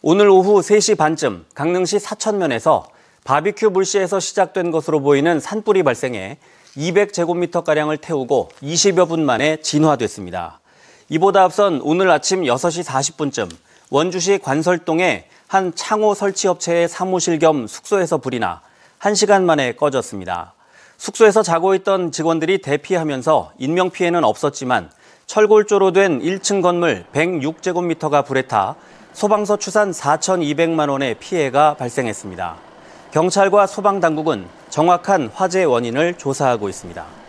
오늘 오후 3시 반쯤 강릉시 사천면에서 바비큐 불씨에서 시작된 것으로 보이는 산불이 발생해 200제곱미터가량을 태우고 20여 분 만에 진화됐습니다. 이보다 앞선 오늘 아침 6시 40분쯤 원주시 관설동에한 창호 설치업체의 사무실 겸 숙소에서 불이 나 1시간 만에 꺼졌습니다. 숙소에서 자고 있던 직원들이 대피하면서 인명피해는 없었지만 철골조로 된 1층 건물 106제곱미터가 불에 타 소방서 추산 4,200만 원의 피해가 발생했습니다. 경찰과 소방당국은 정확한 화재 원인을 조사하고 있습니다.